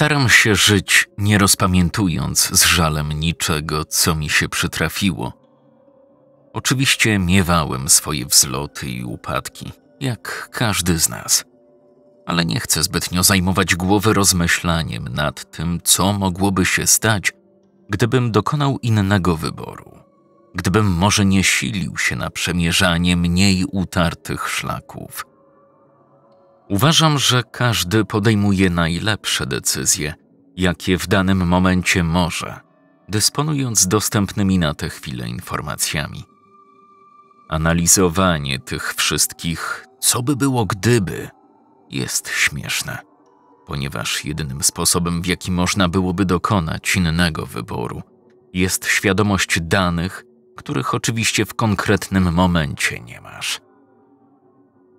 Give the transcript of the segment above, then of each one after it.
Staram się żyć, nie rozpamiętując z żalem niczego, co mi się przytrafiło. Oczywiście miewałem swoje wzloty i upadki, jak każdy z nas, ale nie chcę zbytnio zajmować głowy rozmyślaniem nad tym, co mogłoby się stać, gdybym dokonał innego wyboru, gdybym może nie silił się na przemierzanie mniej utartych szlaków Uważam, że każdy podejmuje najlepsze decyzje, jakie w danym momencie może, dysponując dostępnymi na tę chwilę informacjami. Analizowanie tych wszystkich, co by było gdyby, jest śmieszne, ponieważ jedynym sposobem, w jaki można byłoby dokonać innego wyboru, jest świadomość danych, których oczywiście w konkretnym momencie nie masz.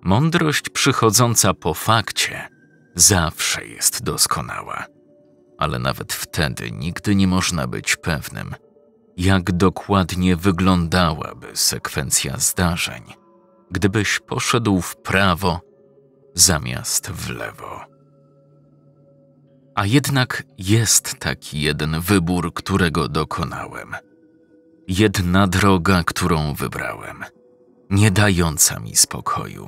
Mądrość przychodząca po fakcie zawsze jest doskonała, ale nawet wtedy nigdy nie można być pewnym, jak dokładnie wyglądałaby sekwencja zdarzeń, gdybyś poszedł w prawo zamiast w lewo. A jednak jest taki jeden wybór, którego dokonałem. Jedna droga, którą wybrałem, nie dająca mi spokoju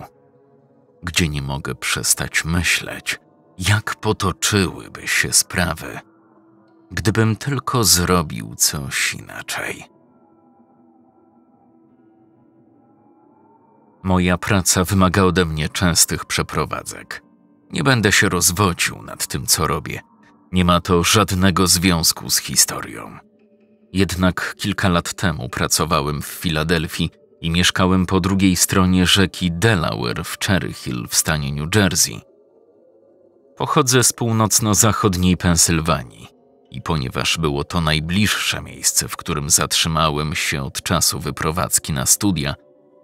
gdzie nie mogę przestać myśleć, jak potoczyłyby się sprawy, gdybym tylko zrobił coś inaczej. Moja praca wymaga ode mnie częstych przeprowadzek. Nie będę się rozwodził nad tym, co robię. Nie ma to żadnego związku z historią. Jednak kilka lat temu pracowałem w Filadelfii i mieszkałem po drugiej stronie rzeki Delaware w Cherry Hill w stanie New Jersey. Pochodzę z północno-zachodniej Pensylwanii i ponieważ było to najbliższe miejsce, w którym zatrzymałem się od czasu wyprowadzki na studia,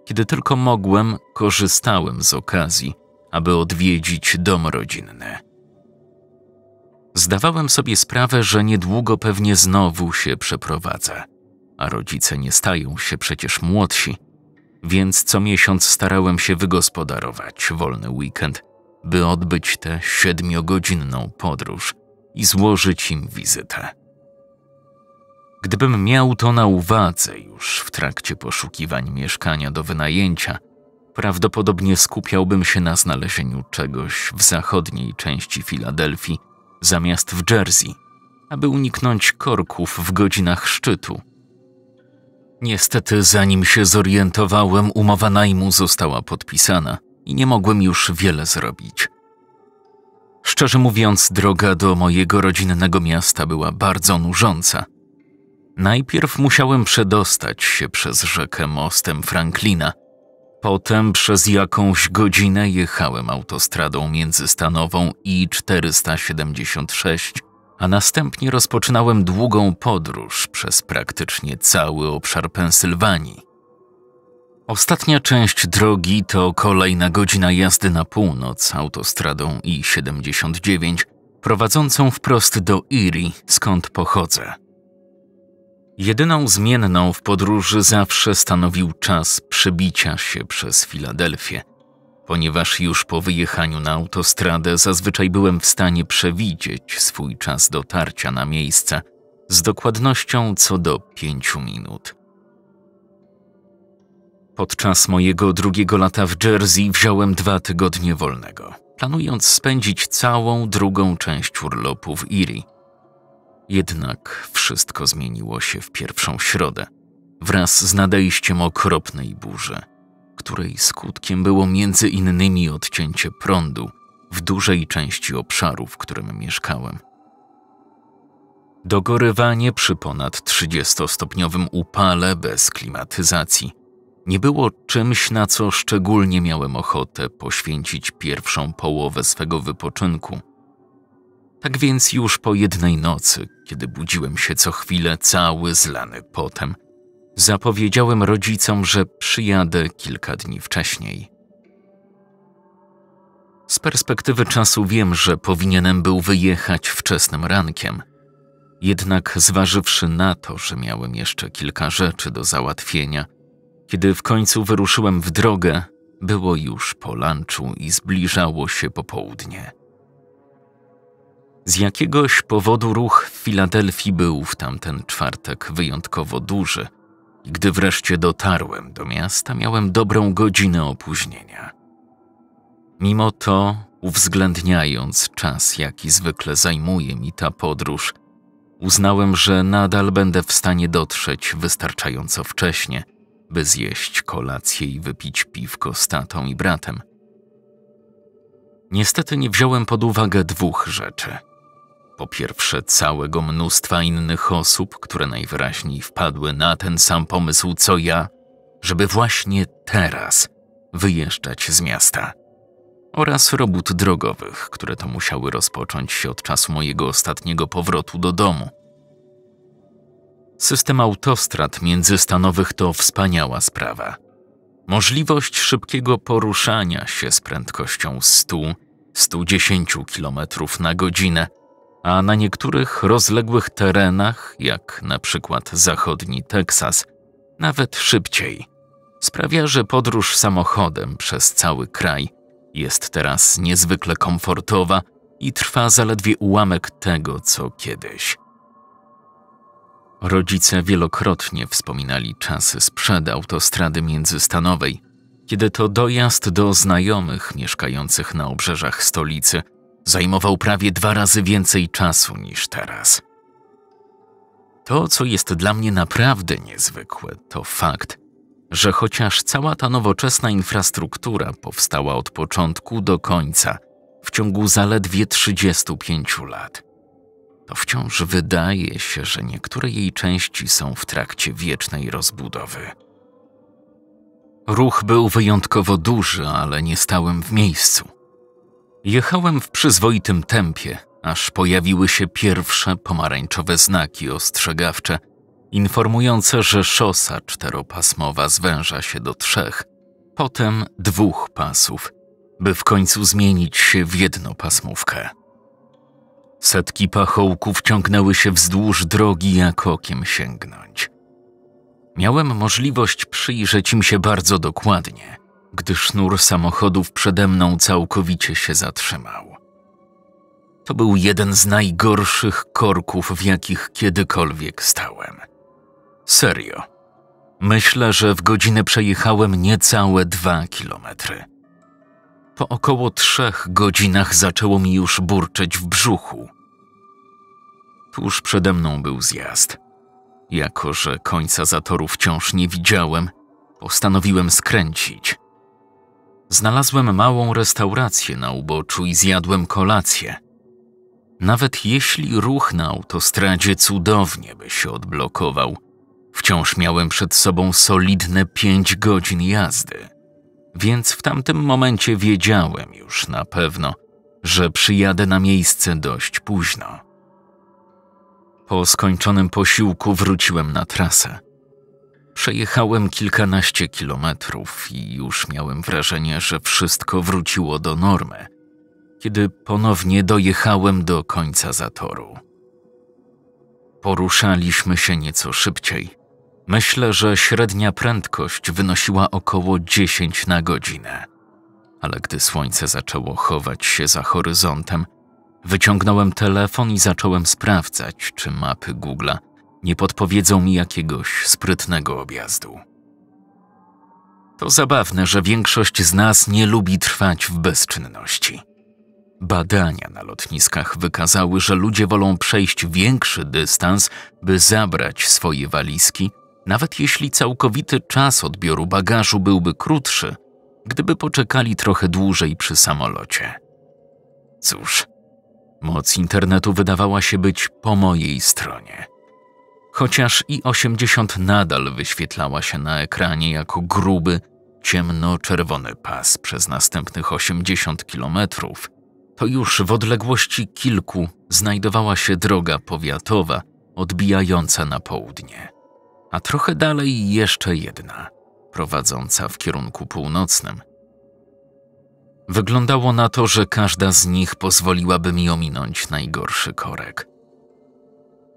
kiedy tylko mogłem, korzystałem z okazji, aby odwiedzić dom rodzinny. Zdawałem sobie sprawę, że niedługo pewnie znowu się przeprowadzę, a rodzice nie stają się przecież młodsi – więc co miesiąc starałem się wygospodarować wolny weekend, by odbyć tę siedmiogodzinną podróż i złożyć im wizytę. Gdybym miał to na uwadze już w trakcie poszukiwań mieszkania do wynajęcia, prawdopodobnie skupiałbym się na znalezieniu czegoś w zachodniej części Filadelfii zamiast w Jersey, aby uniknąć korków w godzinach szczytu Niestety, zanim się zorientowałem, umowa najmu została podpisana i nie mogłem już wiele zrobić. Szczerze mówiąc, droga do mojego rodzinnego miasta była bardzo nużąca. Najpierw musiałem przedostać się przez rzekę mostem Franklina. Potem przez jakąś godzinę jechałem autostradą międzystanową I-476 a następnie rozpoczynałem długą podróż przez praktycznie cały obszar Pensylwanii. Ostatnia część drogi to kolejna godzina jazdy na północ autostradą I-79, prowadzącą wprost do Iri, skąd pochodzę. Jedyną zmienną w podróży zawsze stanowił czas przebicia się przez Filadelfię, ponieważ już po wyjechaniu na autostradę zazwyczaj byłem w stanie przewidzieć swój czas dotarcia na miejsce z dokładnością co do pięciu minut. Podczas mojego drugiego lata w Jersey wziąłem dwa tygodnie wolnego, planując spędzić całą drugą część urlopu w Irii. Jednak wszystko zmieniło się w pierwszą środę, wraz z nadejściem okropnej burzy – której skutkiem było między innymi odcięcie prądu w dużej części obszaru, w którym mieszkałem. Dogorywanie przy ponad 30-stopniowym upale bez klimatyzacji nie było czymś, na co szczególnie miałem ochotę poświęcić pierwszą połowę swego wypoczynku. Tak więc już po jednej nocy, kiedy budziłem się co chwilę cały zlany potem – Zapowiedziałem rodzicom, że przyjadę kilka dni wcześniej. Z perspektywy czasu wiem, że powinienem był wyjechać wczesnym rankiem. Jednak zważywszy na to, że miałem jeszcze kilka rzeczy do załatwienia, kiedy w końcu wyruszyłem w drogę, było już po lunchu i zbliżało się popołudnie. Z jakiegoś powodu ruch w Filadelfii był w tamten czwartek wyjątkowo duży – gdy wreszcie dotarłem do miasta, miałem dobrą godzinę opóźnienia. Mimo to, uwzględniając czas, jaki zwykle zajmuje mi ta podróż, uznałem, że nadal będę w stanie dotrzeć wystarczająco wcześnie, by zjeść kolację i wypić piwko z tatą i bratem. Niestety nie wziąłem pod uwagę dwóch rzeczy – po pierwsze całego mnóstwa innych osób, które najwyraźniej wpadły na ten sam pomysł co ja, żeby właśnie teraz wyjeżdżać z miasta, oraz robót drogowych, które to musiały rozpocząć się od czasu mojego ostatniego powrotu do domu. System autostrad międzystanowych to wspaniała sprawa. Możliwość szybkiego poruszania się z prędkością 100-110 km na godzinę – a na niektórych rozległych terenach, jak na przykład zachodni Teksas, nawet szybciej. Sprawia, że podróż samochodem przez cały kraj jest teraz niezwykle komfortowa i trwa zaledwie ułamek tego, co kiedyś. Rodzice wielokrotnie wspominali czasy sprzed autostrady międzystanowej, kiedy to dojazd do znajomych mieszkających na obrzeżach stolicy – zajmował prawie dwa razy więcej czasu niż teraz. To, co jest dla mnie naprawdę niezwykłe, to fakt, że chociaż cała ta nowoczesna infrastruktura powstała od początku do końca w ciągu zaledwie 35 lat, to wciąż wydaje się, że niektóre jej części są w trakcie wiecznej rozbudowy. Ruch był wyjątkowo duży, ale nie stałem w miejscu. Jechałem w przyzwoitym tempie, aż pojawiły się pierwsze pomarańczowe znaki ostrzegawcze, informujące, że szosa czteropasmowa zwęża się do trzech, potem dwóch pasów, by w końcu zmienić się w jednopasmówkę. Setki pachołków ciągnęły się wzdłuż drogi, jak okiem sięgnąć. Miałem możliwość przyjrzeć im się bardzo dokładnie – gdy sznur samochodów przede mną całkowicie się zatrzymał. To był jeden z najgorszych korków, w jakich kiedykolwiek stałem. Serio. Myślę, że w godzinę przejechałem niecałe dwa kilometry. Po około trzech godzinach zaczęło mi już burczeć w brzuchu. Tuż przede mną był zjazd. Jako, że końca zatoru wciąż nie widziałem, postanowiłem skręcić – Znalazłem małą restaurację na uboczu i zjadłem kolację. Nawet jeśli ruch na autostradzie cudownie by się odblokował, wciąż miałem przed sobą solidne pięć godzin jazdy. Więc w tamtym momencie wiedziałem już na pewno, że przyjadę na miejsce dość późno. Po skończonym posiłku wróciłem na trasę. Przejechałem kilkanaście kilometrów i już miałem wrażenie, że wszystko wróciło do normy, kiedy ponownie dojechałem do końca zatoru. Poruszaliśmy się nieco szybciej. Myślę, że średnia prędkość wynosiła około 10 na godzinę. Ale gdy słońce zaczęło chować się za horyzontem, wyciągnąłem telefon i zacząłem sprawdzać, czy mapy Google'a nie podpowiedzą mi jakiegoś sprytnego objazdu. To zabawne, że większość z nas nie lubi trwać w bezczynności. Badania na lotniskach wykazały, że ludzie wolą przejść większy dystans, by zabrać swoje walizki, nawet jeśli całkowity czas odbioru bagażu byłby krótszy, gdyby poczekali trochę dłużej przy samolocie. Cóż, moc internetu wydawała się być po mojej stronie chociaż i 80 nadal wyświetlała się na ekranie jako gruby, ciemno-czerwony pas przez następnych 80 kilometrów, to już w odległości kilku znajdowała się droga powiatowa odbijająca na południe. A trochę dalej jeszcze jedna, prowadząca w kierunku północnym. Wyglądało na to, że każda z nich pozwoliłaby mi ominąć najgorszy korek.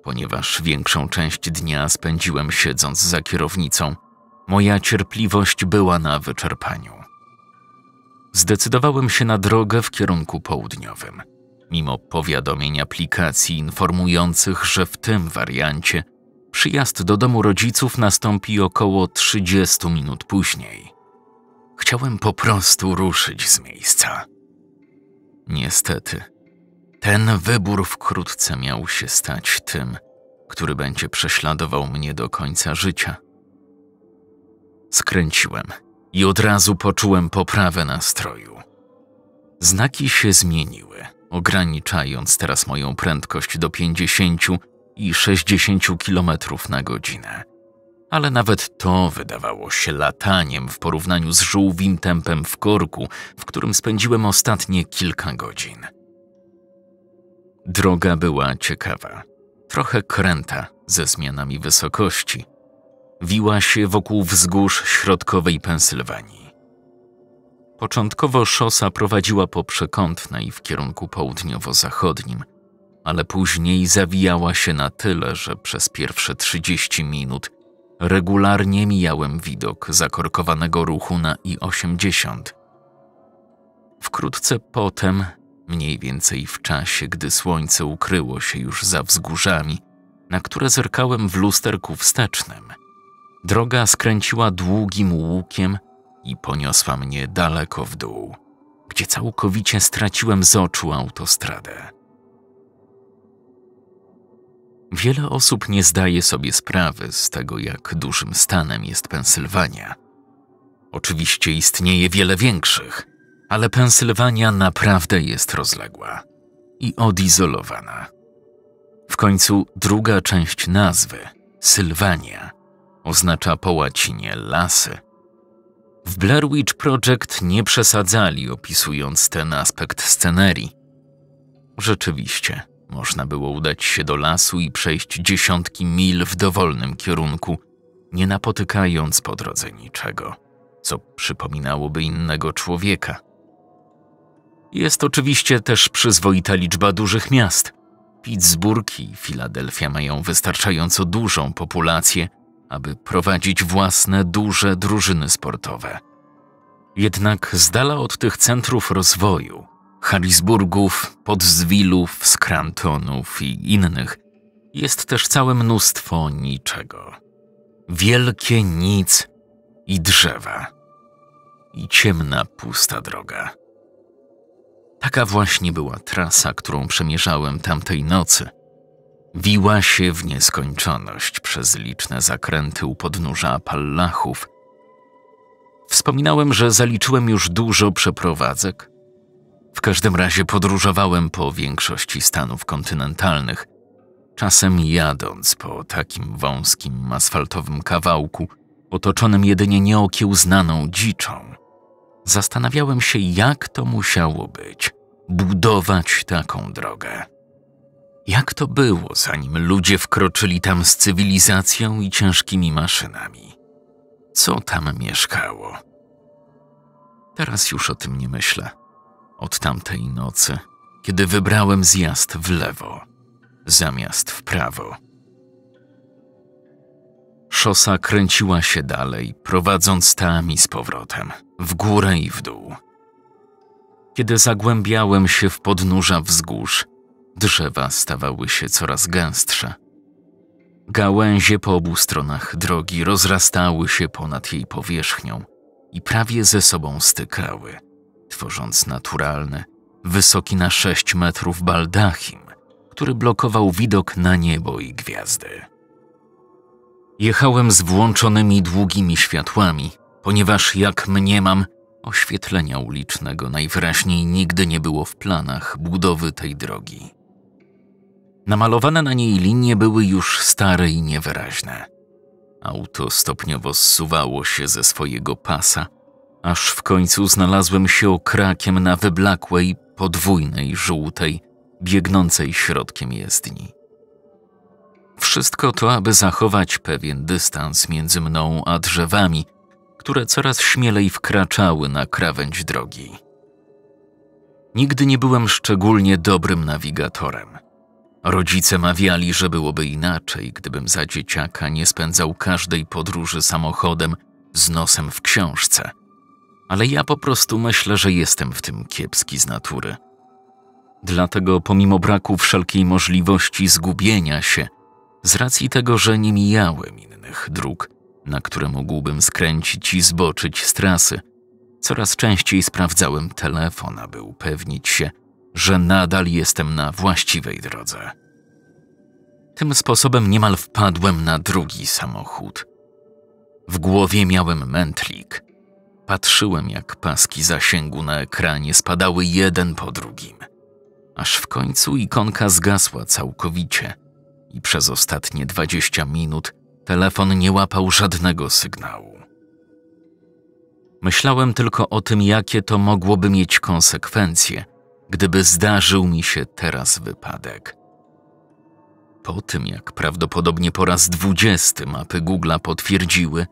Ponieważ większą część dnia spędziłem siedząc za kierownicą, moja cierpliwość była na wyczerpaniu. Zdecydowałem się na drogę w kierunku południowym. Mimo powiadomień aplikacji informujących, że w tym wariancie przyjazd do domu rodziców nastąpi około 30 minut później. Chciałem po prostu ruszyć z miejsca. Niestety, ten wybór wkrótce miał się stać tym, który będzie prześladował mnie do końca życia. Skręciłem i od razu poczułem poprawę nastroju. Znaki się zmieniły, ograniczając teraz moją prędkość do 50 i 60 km na godzinę. Ale nawet to wydawało się lataniem w porównaniu z żółwim tempem w korku, w którym spędziłem ostatnie kilka godzin. Droga była ciekawa, trochę kręta ze zmianami wysokości. Wiła się wokół wzgórz środkowej Pensylwanii. Początkowo szosa prowadziła po przekątnej w kierunku południowo-zachodnim, ale później zawijała się na tyle, że przez pierwsze 30 minut regularnie mijałem widok zakorkowanego ruchu na I-80. Wkrótce potem mniej więcej w czasie, gdy słońce ukryło się już za wzgórzami, na które zerkałem w lusterku wstecznym. Droga skręciła długim łukiem i poniosła mnie daleko w dół, gdzie całkowicie straciłem z oczu autostradę. Wiele osób nie zdaje sobie sprawy z tego, jak dużym stanem jest Pensylwania. Oczywiście istnieje wiele większych – ale Pensylwania naprawdę jest rozległa i odizolowana. W końcu druga część nazwy, Sylwania, oznacza po łacinie lasy. W Blair Witch Project nie przesadzali opisując ten aspekt scenerii. Rzeczywiście, można było udać się do lasu i przejść dziesiątki mil w dowolnym kierunku, nie napotykając po drodze niczego, co przypominałoby innego człowieka – jest oczywiście też przyzwoita liczba dużych miast. Pittsburgh i Filadelfia mają wystarczająco dużą populację, aby prowadzić własne duże drużyny sportowe. Jednak z dala od tych centrów rozwoju, Harrisburgów, Podzwilów, Scrantonów i innych, jest też całe mnóstwo niczego. Wielkie nic i drzewa. I ciemna, pusta droga. Taka właśnie była trasa, którą przemierzałem tamtej nocy. Wiła się w nieskończoność przez liczne zakręty u podnóża Apallachów. Wspominałem, że zaliczyłem już dużo przeprowadzek. W każdym razie podróżowałem po większości stanów kontynentalnych, czasem jadąc po takim wąskim, asfaltowym kawałku, otoczonym jedynie nieokiełznaną dziczą. Zastanawiałem się, jak to musiało być budować taką drogę. Jak to było, zanim ludzie wkroczyli tam z cywilizacją i ciężkimi maszynami? Co tam mieszkało? Teraz już o tym nie myślę. Od tamtej nocy, kiedy wybrałem zjazd w lewo, zamiast w prawo. Szosa kręciła się dalej, prowadząc tam i z powrotem, w górę i w dół. Kiedy zagłębiałem się w podnóża wzgórz, drzewa stawały się coraz gęstsze. Gałęzie po obu stronach drogi rozrastały się ponad jej powierzchnią i prawie ze sobą stykały, tworząc naturalny, wysoki na sześć metrów baldachim, który blokował widok na niebo i gwiazdy. Jechałem z włączonymi długimi światłami, ponieważ jak mniemam, oświetlenia ulicznego najwyraźniej nigdy nie było w planach budowy tej drogi. Namalowane na niej linie były już stare i niewyraźne. Auto stopniowo zsuwało się ze swojego pasa, aż w końcu znalazłem się okrakiem na wyblakłej, podwójnej, żółtej, biegnącej środkiem jezdni. Wszystko to, aby zachować pewien dystans między mną a drzewami, które coraz śmielej wkraczały na krawędź drogi. Nigdy nie byłem szczególnie dobrym nawigatorem. Rodzice mawiali, że byłoby inaczej, gdybym za dzieciaka nie spędzał każdej podróży samochodem z nosem w książce. Ale ja po prostu myślę, że jestem w tym kiepski z natury. Dlatego, pomimo braku wszelkiej możliwości zgubienia się, z racji tego, że nie mijałem innych dróg, na które mógłbym skręcić i zboczyć z trasy. Coraz częściej sprawdzałem telefon, aby upewnić się, że nadal jestem na właściwej drodze. Tym sposobem niemal wpadłem na drugi samochód. W głowie miałem mętlik. Patrzyłem, jak paski zasięgu na ekranie spadały jeden po drugim, aż w końcu ikonka zgasła całkowicie – i przez ostatnie 20 minut telefon nie łapał żadnego sygnału. Myślałem tylko o tym, jakie to mogłoby mieć konsekwencje, gdyby zdarzył mi się teraz wypadek. Po tym, jak prawdopodobnie po raz dwudziesty mapy Google'a potwierdziły,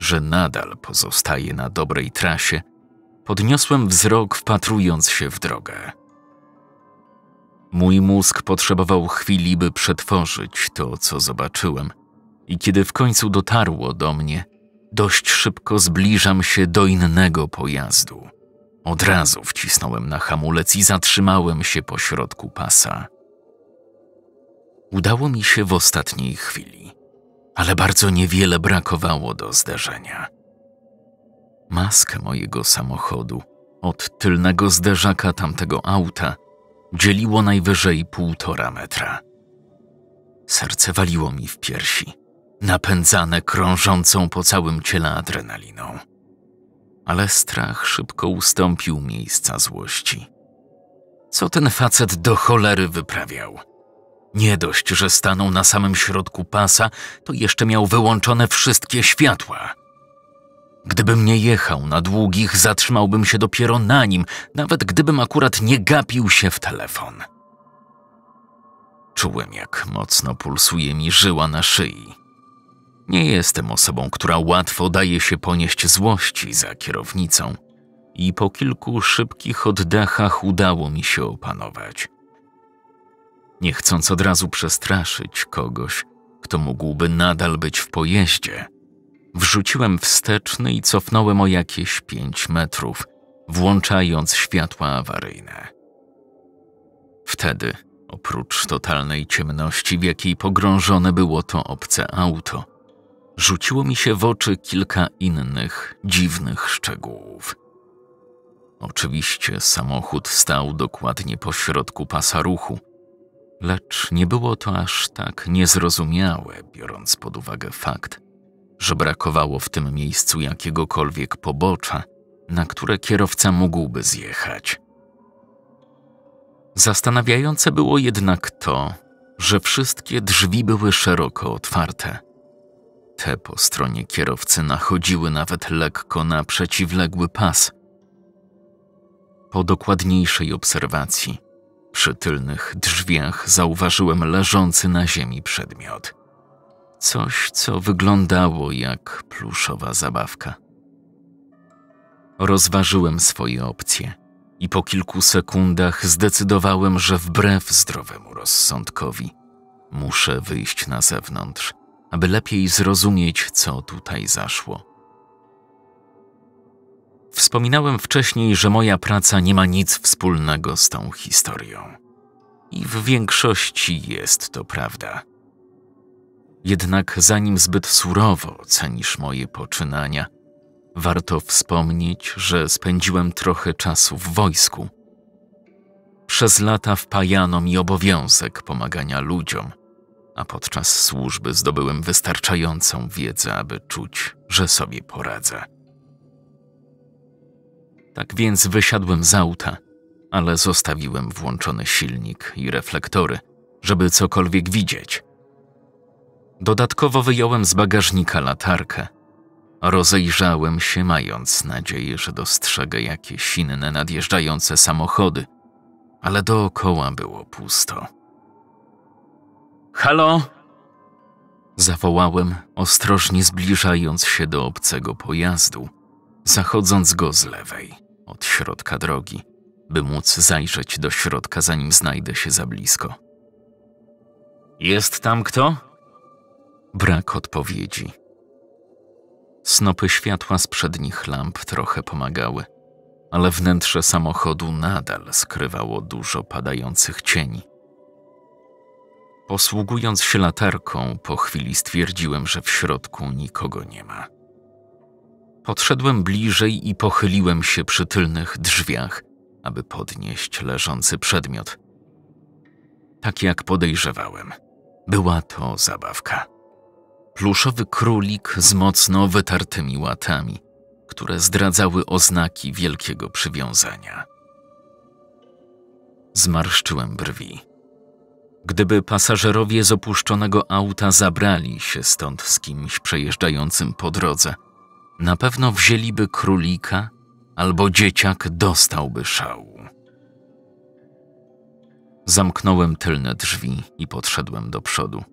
że nadal pozostaje na dobrej trasie, podniosłem wzrok, wpatrując się w drogę. Mój mózg potrzebował chwili, by przetworzyć to, co zobaczyłem, i kiedy w końcu dotarło do mnie, dość szybko zbliżam się do innego pojazdu. Od razu wcisnąłem na hamulec i zatrzymałem się pośrodku pasa. Udało mi się w ostatniej chwili, ale bardzo niewiele brakowało do zderzenia. Maskę mojego samochodu od tylnego zderzaka tamtego auta – dzieliło najwyżej półtora metra. Serce waliło mi w piersi, napędzane krążącą po całym ciele adrenaliną. Ale strach szybko ustąpił miejsca złości. Co ten facet do cholery wyprawiał? Nie dość, że stanął na samym środku pasa, to jeszcze miał wyłączone wszystkie światła. Gdybym nie jechał na długich, zatrzymałbym się dopiero na nim, nawet gdybym akurat nie gapił się w telefon. Czułem, jak mocno pulsuje mi żyła na szyi. Nie jestem osobą, która łatwo daje się ponieść złości za kierownicą, i po kilku szybkich oddechach udało mi się opanować. Nie chcąc od razu przestraszyć kogoś, kto mógłby nadal być w pojeździe, Wrzuciłem wsteczny i cofnąłem o jakieś pięć metrów, włączając światła awaryjne. Wtedy, oprócz totalnej ciemności, w jakiej pogrążone było to obce auto, rzuciło mi się w oczy kilka innych dziwnych szczegółów. Oczywiście samochód stał dokładnie po środku pasa ruchu, lecz nie było to aż tak niezrozumiałe, biorąc pod uwagę fakt, że brakowało w tym miejscu jakiegokolwiek pobocza, na które kierowca mógłby zjechać. Zastanawiające było jednak to, że wszystkie drzwi były szeroko otwarte. Te po stronie kierowcy nachodziły nawet lekko na przeciwległy pas. Po dokładniejszej obserwacji, przy tylnych drzwiach zauważyłem leżący na ziemi przedmiot coś, co wyglądało jak pluszowa zabawka. Rozważyłem swoje opcje i po kilku sekundach zdecydowałem, że wbrew zdrowemu rozsądkowi muszę wyjść na zewnątrz, aby lepiej zrozumieć, co tutaj zaszło. Wspominałem wcześniej, że moja praca nie ma nic wspólnego z tą historią. I w większości jest to prawda. Jednak zanim zbyt surowo cenisz moje poczynania, warto wspomnieć, że spędziłem trochę czasu w wojsku. Przez lata wpajano mi obowiązek pomagania ludziom, a podczas służby zdobyłem wystarczającą wiedzę, aby czuć, że sobie poradzę. Tak więc wysiadłem z auta, ale zostawiłem włączony silnik i reflektory, żeby cokolwiek widzieć – Dodatkowo wyjąłem z bagażnika latarkę. Rozejrzałem się, mając nadzieję, że dostrzegę jakieś inne nadjeżdżające samochody, ale dookoła było pusto. Halo? Zawołałem, ostrożnie zbliżając się do obcego pojazdu, zachodząc go z lewej, od środka drogi, by móc zajrzeć do środka, zanim znajdę się za blisko. Jest tam kto? Brak odpowiedzi. Snopy światła z przednich lamp trochę pomagały, ale wnętrze samochodu nadal skrywało dużo padających cieni. Posługując się latarką, po chwili stwierdziłem, że w środku nikogo nie ma. Podszedłem bliżej i pochyliłem się przy tylnych drzwiach, aby podnieść leżący przedmiot. Tak jak podejrzewałem, była to zabawka pluszowy królik z mocno wytartymi łatami, które zdradzały oznaki wielkiego przywiązania. Zmarszczyłem brwi. Gdyby pasażerowie z opuszczonego auta zabrali się stąd z kimś przejeżdżającym po drodze, na pewno wzięliby królika albo dzieciak dostałby szału. Zamknąłem tylne drzwi i podszedłem do przodu.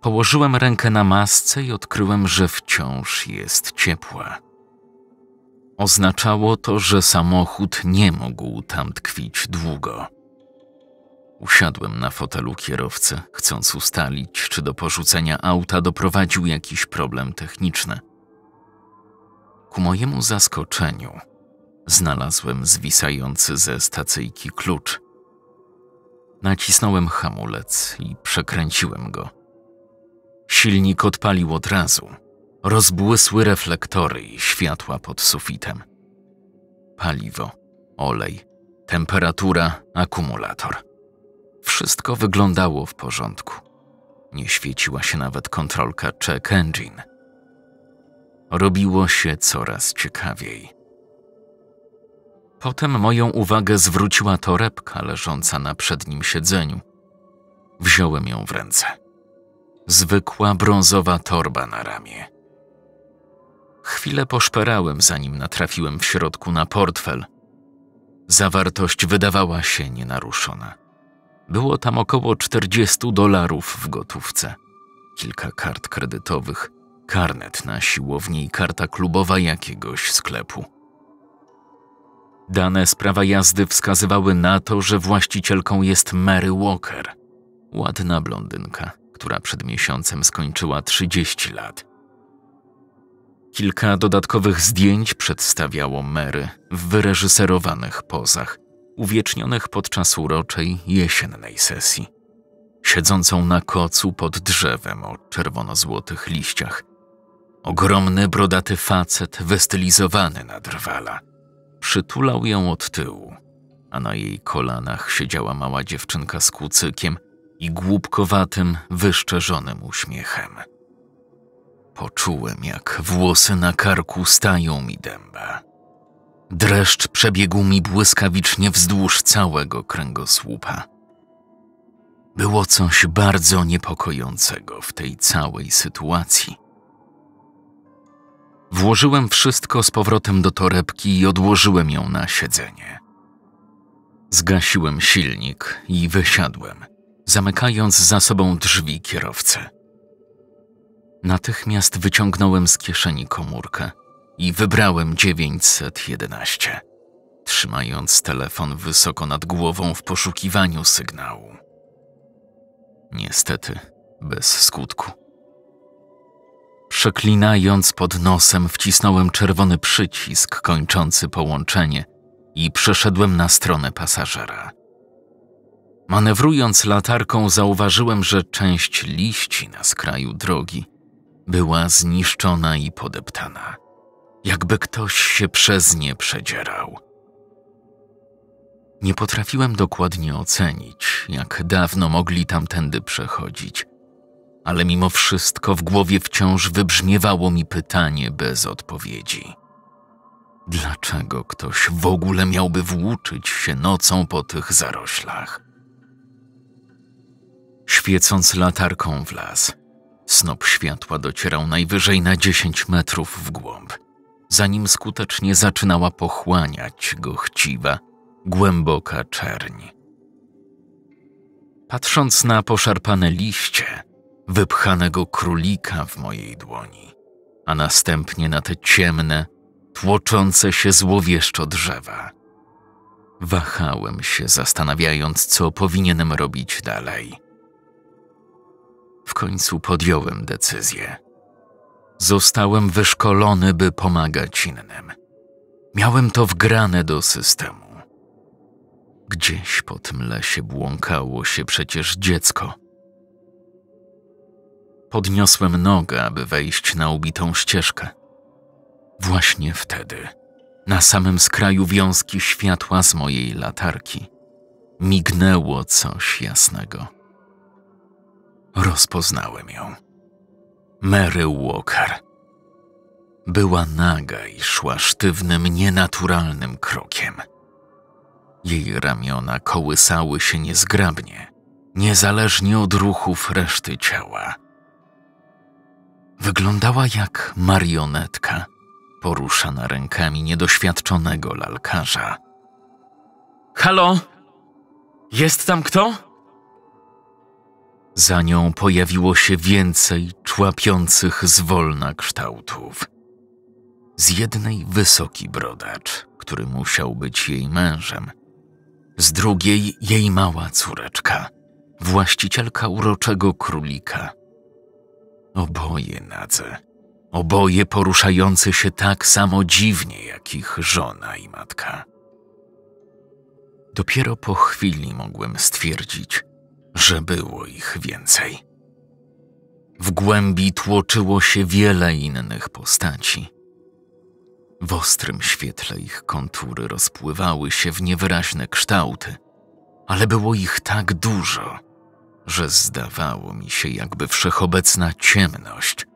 Położyłem rękę na masce i odkryłem, że wciąż jest ciepła. Oznaczało to, że samochód nie mógł tam tkwić długo. Usiadłem na fotelu kierowcy, chcąc ustalić, czy do porzucenia auta doprowadził jakiś problem techniczny. Ku mojemu zaskoczeniu znalazłem zwisający ze stacyjki klucz. Nacisnąłem hamulec i przekręciłem go. Silnik odpalił od razu. Rozbłysły reflektory i światła pod sufitem. Paliwo, olej, temperatura, akumulator. Wszystko wyglądało w porządku. Nie świeciła się nawet kontrolka check engine. Robiło się coraz ciekawiej. Potem moją uwagę zwróciła torebka leżąca na przednim siedzeniu. Wziąłem ją w ręce zwykła brązowa torba na ramię. Chwilę poszperałem, zanim natrafiłem w środku na portfel. Zawartość wydawała się nienaruszona. Było tam około 40 dolarów w gotówce, kilka kart kredytowych, karnet na siłowni i karta klubowa jakiegoś sklepu. Dane z prawa jazdy wskazywały na to, że właścicielką jest Mary Walker, ładna blondynka która przed miesiącem skończyła 30 lat. Kilka dodatkowych zdjęć przedstawiało Mary w wyreżyserowanych pozach, uwiecznionych podczas uroczej jesiennej sesji. Siedzącą na kocu pod drzewem o czerwono-złotych liściach. Ogromny, brodaty facet, wystylizowany na drwala. Przytulał ją od tyłu, a na jej kolanach siedziała mała dziewczynka z kucykiem – i głupkowatym, wyszczerzonym uśmiechem. Poczułem, jak włosy na karku stają mi dęba. Dreszcz przebiegł mi błyskawicznie wzdłuż całego kręgosłupa. Było coś bardzo niepokojącego w tej całej sytuacji. Włożyłem wszystko z powrotem do torebki i odłożyłem ją na siedzenie. Zgasiłem silnik i wysiadłem – zamykając za sobą drzwi kierowcy. Natychmiast wyciągnąłem z kieszeni komórkę i wybrałem 911, trzymając telefon wysoko nad głową w poszukiwaniu sygnału. Niestety, bez skutku. Przeklinając pod nosem, wcisnąłem czerwony przycisk kończący połączenie i przeszedłem na stronę pasażera. Manewrując latarką, zauważyłem, że część liści na skraju drogi była zniszczona i podeptana, jakby ktoś się przez nie przedzierał. Nie potrafiłem dokładnie ocenić, jak dawno mogli tamtędy przechodzić, ale mimo wszystko w głowie wciąż wybrzmiewało mi pytanie bez odpowiedzi. Dlaczego ktoś w ogóle miałby włóczyć się nocą po tych zaroślach? świecąc latarką w las. Snop światła docierał najwyżej na 10 metrów w głąb, zanim skutecznie zaczynała pochłaniać go chciwa, głęboka czerń. Patrząc na poszarpane liście, wypchanego królika w mojej dłoni, a następnie na te ciemne, tłoczące się złowieszczo drzewa. Wahałem się, zastanawiając, co powinienem robić dalej. W końcu podjąłem decyzję. Zostałem wyszkolony, by pomagać innym. Miałem to wgrane do systemu. Gdzieś po tym lesie błąkało się przecież dziecko. Podniosłem nogę, aby wejść na ubitą ścieżkę. Właśnie wtedy, na samym skraju wiązki światła z mojej latarki, mignęło coś jasnego. Rozpoznałem ją. Mary Walker. Była naga i szła sztywnym, nienaturalnym krokiem. Jej ramiona kołysały się niezgrabnie, niezależnie od ruchów reszty ciała. Wyglądała jak marionetka, poruszana rękami niedoświadczonego lalkarza. Halo? Jest tam kto? Za nią pojawiło się więcej człapiących zwolna kształtów. Z jednej wysoki brodacz, który musiał być jej mężem, z drugiej jej mała córeczka, właścicielka uroczego królika. Oboje nadze, oboje poruszający się tak samo dziwnie jak ich żona i matka. Dopiero po chwili mogłem stwierdzić, że było ich więcej. W głębi tłoczyło się wiele innych postaci. W ostrym świetle ich kontury rozpływały się w niewyraźne kształty, ale było ich tak dużo, że zdawało mi się, jakby wszechobecna ciemność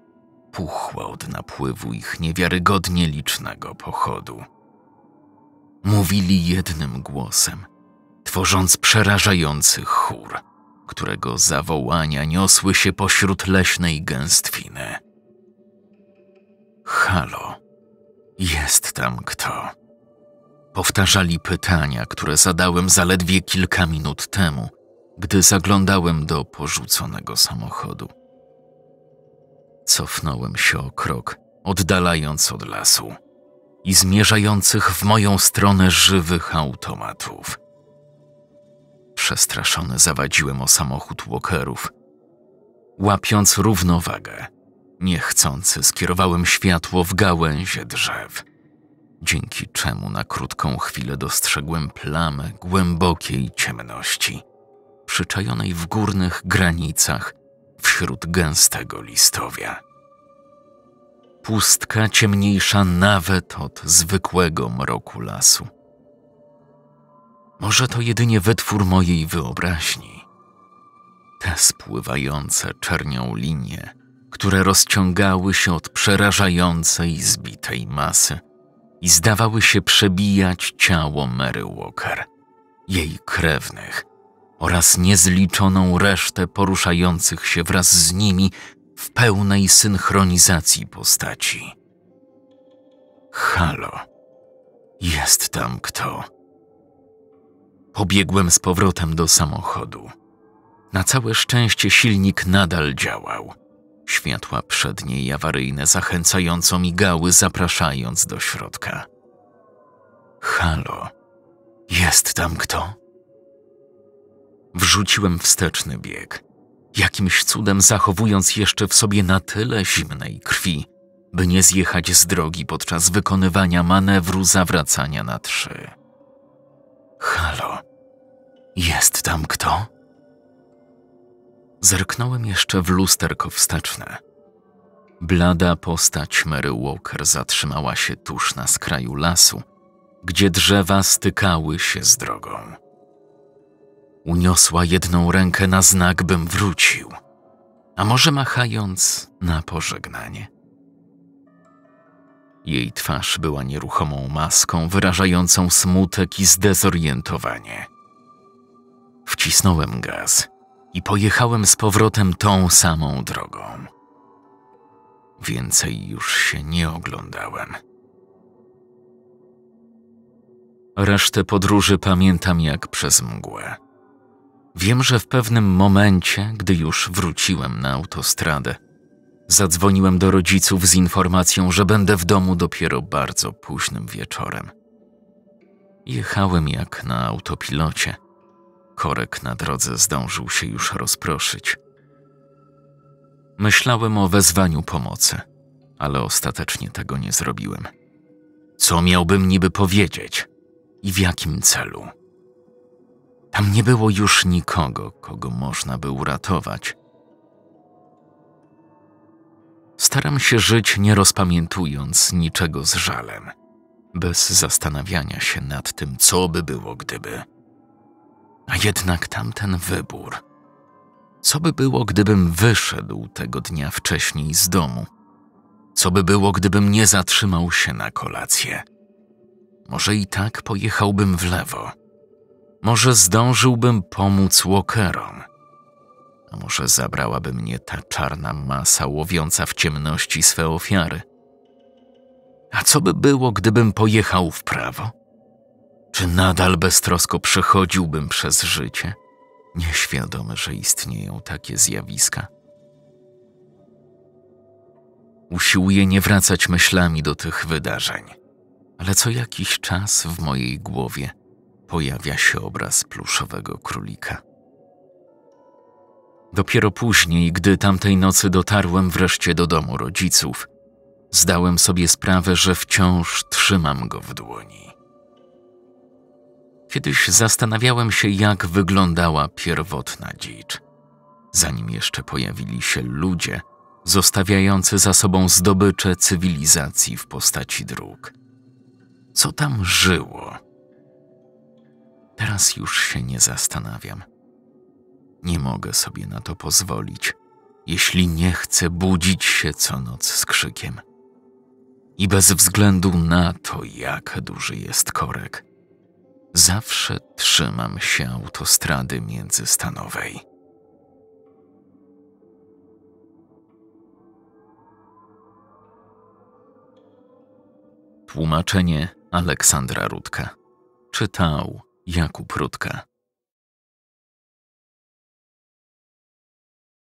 puchła od napływu ich niewiarygodnie licznego pochodu. Mówili jednym głosem, tworząc przerażający chór – którego zawołania niosły się pośród leśnej gęstwiny. Halo, jest tam kto? Powtarzali pytania, które zadałem zaledwie kilka minut temu, gdy zaglądałem do porzuconego samochodu. Cofnąłem się o krok, oddalając od lasu i zmierzających w moją stronę żywych automatów. Przestraszony zawadziłem o samochód walkerów. Łapiąc równowagę, niechcący skierowałem światło w gałęzie drzew, dzięki czemu na krótką chwilę dostrzegłem plamę głębokiej ciemności, przyczajonej w górnych granicach wśród gęstego listowia. Pustka ciemniejsza nawet od zwykłego mroku lasu może to jedynie wytwór mojej wyobraźni. Te spływające czernią linie, które rozciągały się od przerażającej, zbitej masy i zdawały się przebijać ciało Mary Walker, jej krewnych oraz niezliczoną resztę poruszających się wraz z nimi w pełnej synchronizacji postaci. Halo, jest tam kto? Pobiegłem z powrotem do samochodu. Na całe szczęście silnik nadal działał. Światła przednie i awaryjne zachęcająco migały, zapraszając do środka. Halo, jest tam kto? Wrzuciłem wsteczny bieg, jakimś cudem zachowując jeszcze w sobie na tyle zimnej krwi, by nie zjechać z drogi podczas wykonywania manewru zawracania na trzy. Halo, jest tam kto? Zerknąłem jeszcze w lusterko wsteczne. Blada postać Mary Walker zatrzymała się tuż na skraju lasu, gdzie drzewa stykały się z drogą. Uniosła jedną rękę na znak, bym wrócił, a może machając na pożegnanie. Jej twarz była nieruchomą maską wyrażającą smutek i zdezorientowanie. Wcisnąłem gaz i pojechałem z powrotem tą samą drogą. Więcej już się nie oglądałem. Resztę podróży pamiętam jak przez mgłę. Wiem, że w pewnym momencie, gdy już wróciłem na autostradę, Zadzwoniłem do rodziców z informacją, że będę w domu dopiero bardzo późnym wieczorem. Jechałem jak na autopilocie. Korek na drodze zdążył się już rozproszyć. Myślałem o wezwaniu pomocy, ale ostatecznie tego nie zrobiłem. Co miałbym niby powiedzieć i w jakim celu? Tam nie było już nikogo, kogo można by uratować – Staram się żyć nie rozpamiętując niczego z żalem, bez zastanawiania się nad tym, co by było gdyby. A jednak tamten wybór. Co by było, gdybym wyszedł tego dnia wcześniej z domu? Co by było, gdybym nie zatrzymał się na kolację? Może i tak pojechałbym w lewo. Może zdążyłbym pomóc Walkerom. A może zabrałaby mnie ta czarna masa łowiąca w ciemności swe ofiary? A co by było, gdybym pojechał w prawo? Czy nadal beztrosko przechodziłbym przez życie, nieświadomy, że istnieją takie zjawiska? Usiłuję nie wracać myślami do tych wydarzeń, ale co jakiś czas w mojej głowie pojawia się obraz pluszowego królika. Dopiero później, gdy tamtej nocy dotarłem wreszcie do domu rodziców, zdałem sobie sprawę, że wciąż trzymam go w dłoni. Kiedyś zastanawiałem się, jak wyglądała pierwotna dzicz. Zanim jeszcze pojawili się ludzie, zostawiający za sobą zdobycze cywilizacji w postaci dróg. Co tam żyło? Teraz już się nie zastanawiam. Nie mogę sobie na to pozwolić, jeśli nie chcę budzić się co noc z krzykiem. I bez względu na to, jak duży jest korek, zawsze trzymam się autostrady międzystanowej. Tłumaczenie Aleksandra Rudka. Czytał Jakub Rudka.